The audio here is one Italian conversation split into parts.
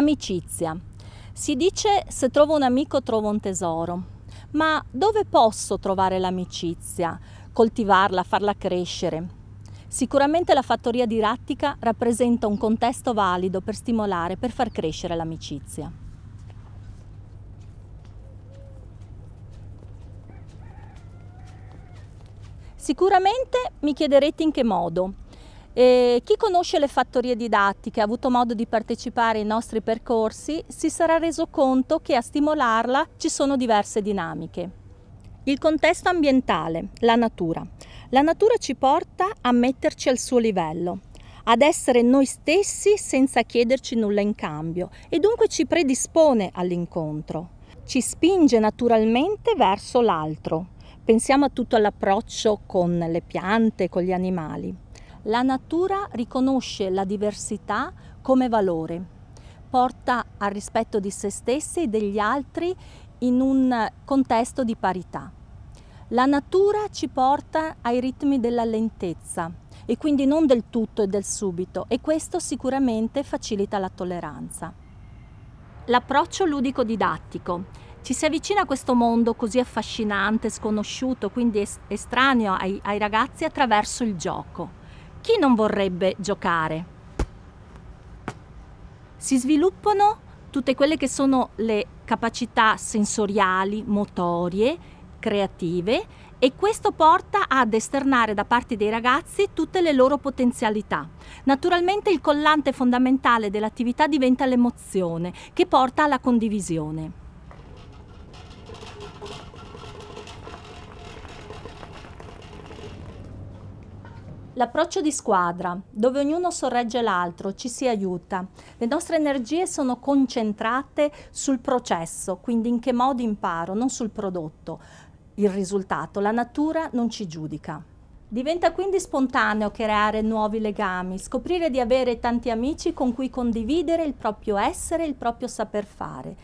Amicizia. Si dice se trovo un amico trovo un tesoro, ma dove posso trovare l'amicizia, coltivarla, farla crescere? Sicuramente la fattoria di Rattica rappresenta un contesto valido per stimolare, per far crescere l'amicizia. Sicuramente mi chiederete in che modo. E chi conosce le fattorie didattiche, ha avuto modo di partecipare ai nostri percorsi, si sarà reso conto che a stimolarla ci sono diverse dinamiche. Il contesto ambientale, la natura. La natura ci porta a metterci al suo livello, ad essere noi stessi senza chiederci nulla in cambio e dunque ci predispone all'incontro. Ci spinge naturalmente verso l'altro. Pensiamo a tutto l'approccio con le piante, con gli animali. La natura riconosce la diversità come valore, porta al rispetto di se stessi e degli altri in un contesto di parità. La natura ci porta ai ritmi della lentezza e quindi non del tutto e del subito e questo sicuramente facilita la tolleranza. L'approccio ludico-didattico. Ci si avvicina a questo mondo così affascinante, sconosciuto, quindi estraneo ai, ai ragazzi attraverso il gioco. Chi non vorrebbe giocare? Si sviluppano tutte quelle che sono le capacità sensoriali, motorie, creative e questo porta ad esternare da parte dei ragazzi tutte le loro potenzialità. Naturalmente il collante fondamentale dell'attività diventa l'emozione che porta alla condivisione. L'approccio di squadra, dove ognuno sorregge l'altro, ci si aiuta. Le nostre energie sono concentrate sul processo, quindi in che modo imparo, non sul prodotto. Il risultato, la natura non ci giudica. Diventa quindi spontaneo creare nuovi legami, scoprire di avere tanti amici con cui condividere il proprio essere, il proprio saper fare,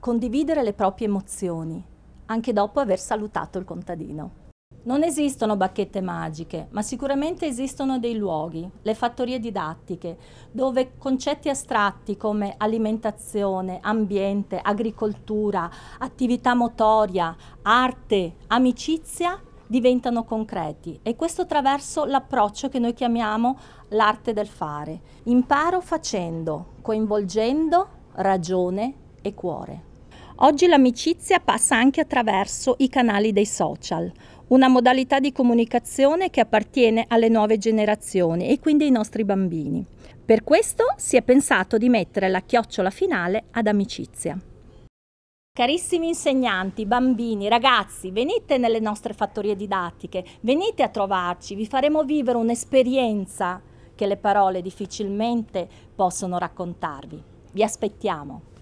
condividere le proprie emozioni, anche dopo aver salutato il contadino. Non esistono bacchette magiche, ma sicuramente esistono dei luoghi, le fattorie didattiche, dove concetti astratti come alimentazione, ambiente, agricoltura, attività motoria, arte, amicizia diventano concreti e questo attraverso l'approccio che noi chiamiamo l'arte del fare. Imparo facendo, coinvolgendo ragione e cuore. Oggi l'amicizia passa anche attraverso i canali dei social una modalità di comunicazione che appartiene alle nuove generazioni e quindi ai nostri bambini. Per questo si è pensato di mettere la chiocciola finale ad amicizia. Carissimi insegnanti, bambini, ragazzi, venite nelle nostre fattorie didattiche, venite a trovarci, vi faremo vivere un'esperienza che le parole difficilmente possono raccontarvi. Vi aspettiamo.